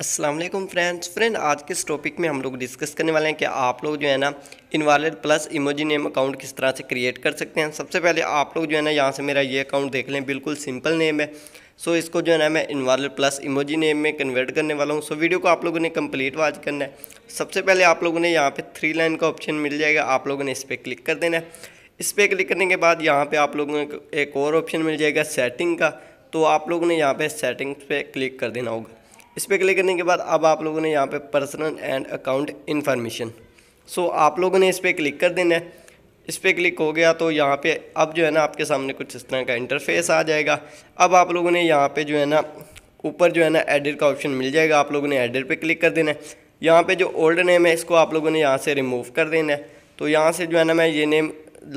Aslam friends friend आज के इस टॉपिक में हम लोग डिस्कस करने वाले हैं कि आप लोग जो है ना invalid plus emoji name account किस तरह से क्रिएट कर सकते हैं सबसे पहले आप लोग जो है ना यहाँ से मेरा ये अकाउंट देख लें बिल्कुल सिंपल नेम है सो so, इसको जो है ना मैं इनवालेट प्लस इमोजी नेम में कन्वर्ट करने वाला हूँ सो so, वीडियो को आप लोगों ने कंप्लीट वाच करना है सबसे पहले आप लोगों ने यहाँ पर थ्री लाइन का ऑप्शन मिल जाएगा आप लोगों ने इस पर क्लिक कर देना है इस पर क्लिक करने के बाद यहाँ पर आप लोगों को एक और ऑप्शन मिल जाएगा सेटिंग का तो आप लोगों ने यहाँ पर सेटिंग पर क्लिक कर देना होगा इस पर क्लिक करने के बाद अब आप लोगों ने यहाँ पे personal and account information so आप लोगों ने इस पर क्लिक कर देना है इस पर क्लिक हो गया तो यहाँ पे अब जो है ना आपके सामने कुछ इस तरह का इंटरफेस आ जाएगा अब आप लोगों ने यहाँ पे जो है ना ऊपर जो है ना एडिट का ऑप्शन मिल जाएगा आप लोगों ने एडिट पे क्लिक कर देना है यहाँ पे जो ओल्ड नेम है इसको आप लोगों ने यहाँ से रिमूव कर देना है तो यहाँ से जो है ना मैं ये नेम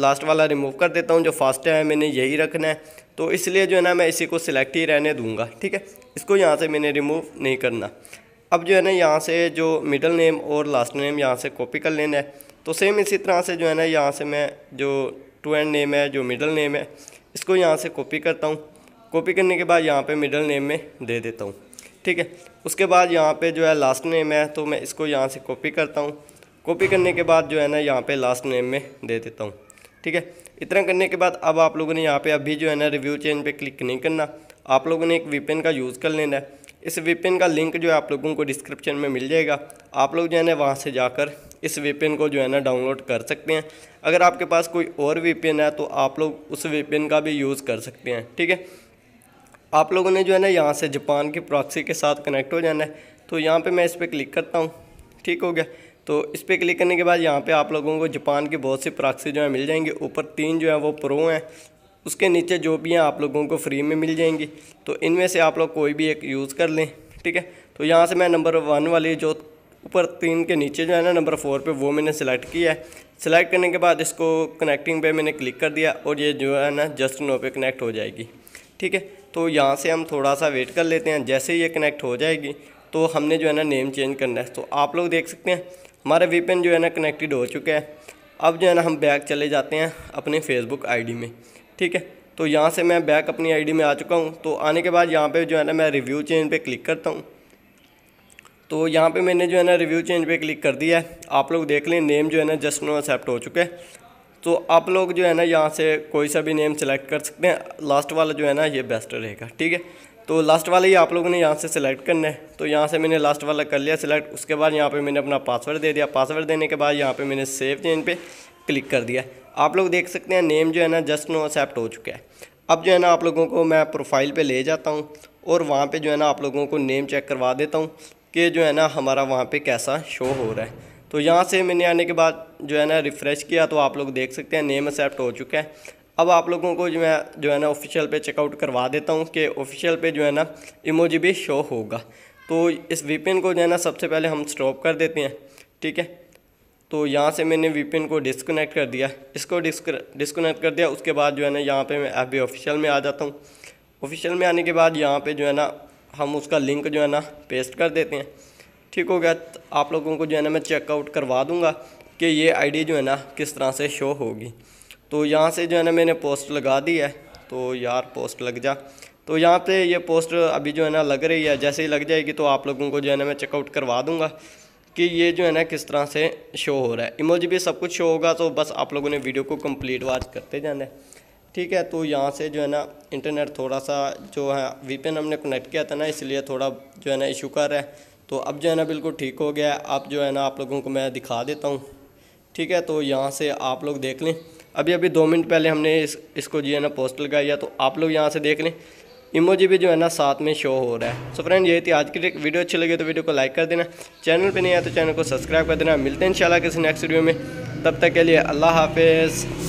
लास्ट वाला रिमूव कर देता हूँ जो फर्स्ट है मैंने यही रखना है तो इसलिए जो है ना मैं इसी को सिलेक्ट ही रहने दूंगा ठीक है इसको यहाँ से मैंने रिमूव नहीं करना अब जो है ना यहाँ से जो मिडल नेम और लास्ट नेम यहाँ से कॉपी कर लेना है तो सेम इसी तरह से जो है ना यहाँ से मैं जो टू एंड नेम है जो मिडल नेम है इसको यहाँ से कॉपी करता हूँ कॉपी करने के बाद यहाँ पे मिडल नेम में दे देता हूँ ठीक है उसके बाद यहाँ पे जो है लास्ट नेम है तो मैं इसको यहाँ से कॉपी करता हूँ कॉपी करने के बाद जो है ना यहाँ पे लास्ट नेम में दे देता हूँ ठीक है इतना करने के बाद अब आप लोगों ने यहाँ पे अभी जो है ना रिव्यू चेंज पे क्लिक नहीं करना आप लोगों ने एक वीपेन का यूज़ कर लेना है इस वीपेन का लिंक जो है आप लोगों को डिस्क्रिप्शन में मिल जाएगा आप लोग जो है ना वहाँ से जाकर इस वीपेन को जो है ना डाउनलोड कर सकते हैं अगर आपके पास कोई और वीपेन है तो आप लोग उस वीपेन का भी यूज़ कर सकते हैं ठीक है आप लोगों ने जो है ना यहाँ से जापान की प्रॉक्सी के साथ कनेक्ट हो जाना है तो यहाँ पर मैं इस पर क्लिक करता हूँ ठीक हो गया तो इस पर क्लिक करने के बाद यहाँ पे आप लोगों को जापान के बहुत से प्राक्सी जो है मिल जाएंगे ऊपर तीन जो है वो प्रो हैं उसके नीचे जो भी हैं आप लोगों को फ्री में मिल जाएंगी तो इनमें से आप लोग कोई भी एक यूज़ कर लें ठीक है तो यहाँ से मैं नंबर वन वाली जो ऊपर तीन के नीचे जो है ना नंबर फोर पर वो मैंने सेलेक्ट किया है सेलेक्ट करने के बाद इसको कनेक्टिंग पे मैंने क्लिक कर दिया और ये जो है ना जस्ट नो पे कनेक्ट हो जाएगी ठीक है तो यहाँ से हम थोड़ा सा वेट कर लेते हैं जैसे ही ये कनेक्ट हो जाएगी तो हमने जो है ना नेम चेंज करना है तो आप लोग देख सकते हैं हमारा वी जो है ना कनेक्टेड हो चुका है अब जो है ना हम बैक चले जाते हैं अपने फेसबुक आईडी में ठीक है तो यहाँ से मैं बैक अपनी आईडी में आ चुका हूँ तो आने के बाद यहाँ पे जो है ना मैं रिव्यू चेंज पे क्लिक करता हूँ तो यहाँ पे मैंने जो है ना रिव्यू चेंज पे क्लिक कर दिया है आप लोग देख लें नेम जो है ना जस्ट नो एक्सेप्ट हो चुका है तो आप लोग जो है ना यहाँ से कोई सा भी नेम सेलेक्ट कर सकते हैं लास्ट वाला जो है ना ये बेस्ट रहेगा ठीक है तो लास्ट वाला ही आप लोगों ने यहाँ से सिलेक्ट करना है तो यहाँ से मैंने लास्ट वाला कर लिया सिलेक्ट उसके बाद यहाँ पे मैंने अपना पासवर्ड दे दिया पासवर्ड देने के बाद यहाँ पे मैंने सेव चेंज पे क्लिक कर दिया आप लोग देख सकते हैं नेम जो है ना जस्ट नो एक्सेप्ट हो चुका है अब जो है ना आप लोगों को मैं प्रोफाइल पर ले जाता हूँ और वहाँ पर जो है ना आप लोगों को नेम चेक करवा देता हूँ कि जो है ना हमारा वहाँ पर कैसा शो हो रहा है तो यहाँ से मैंने आने के बाद जो है ना रिफ़्रेश किया तो आप लोग देख सकते हैं नेम एक्सेप्ट हो चुका है अब आप लोगों को जो है जो है ना ऑफिशियल पे चेकआउट करवा देता हूँ कि ऑफिशियल पे जो है ना इमोजी भी शो होगा तो इस वीपिन को जो है ना सबसे पहले हम स्टॉप कर देते हैं ठीक है तो यहाँ से मैंने वीपिन को डिसकनेक्ट कर दिया इसको डिसकनेक्ट कर दिया उसके बाद जो है ना यहाँ पर मैं एफ बी ऑफिशियल में आ जाता हूँ ऑफिशियल में आने के बाद यहाँ पर जो है ना हम उसका लिंक जो है ना पेस्ट कर देते हैं ठीक हो गया तो आप लोगों को जो है ना मैं चेकआउट करवा दूँगा कि ये आईडी जो है ना किस तरह से शो होगी तो यहाँ से जो है ना मैंने पोस्ट लगा दी है तो यार पोस्ट लग जा तो यहाँ पे ये पोस्ट अभी जो है ना लग रही है जैसे ही लग जाएगी तो आप लोगों को जो है ना मैं चेकआउट करवा दूँगा कि ये जो है ना किस तरह से शो हो रहा है इमोजी भी सब कुछ शो होगा तो बस आप लोगों ने वीडियो को कंप्लीट वाच करते जाना है ठीक है तो यहाँ से जो है ना इंटरनेट थोड़ा सा जो है वीपीएन हमने कनेक्ट किया था ना इसलिए थोड़ा जो है ना इशू कर रहा है तो अब जो है ना बिल्कुल ठीक हो गया अब जो है ना आप लोगों को मैं दिखा देता हूँ ठीक है तो यहाँ से आप लोग देख लें अभी अभी दो मिनट पहले हमने इस इसको जो है ना पोस्ट लगाया तो आप लोग यहाँ से देख लें इमोजी भी जो है ना साथ में शो हो रहा है सो फ्रेंड ये थी आज की वीडियो अच्छी लगी तो वीडियो को लाइक कर देना चैनल पर नहीं आया तो चैनल को सब्सक्राइब कर देना मिलते हैं इन किसी नेक्स्ट वीडियो में तब तक के लिए अल्लाह हाफिज़